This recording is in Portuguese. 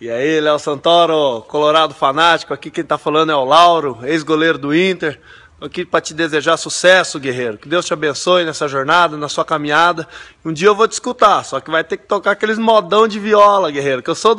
E aí, Léo Santoro, Colorado fanático, aqui quem está falando é o Lauro, ex-goleiro do Inter. Tô aqui para te desejar sucesso, guerreiro. Que Deus te abençoe nessa jornada, na sua caminhada. Um dia eu vou te escutar, só que vai ter que tocar aqueles modão de viola, guerreiro, que eu sou do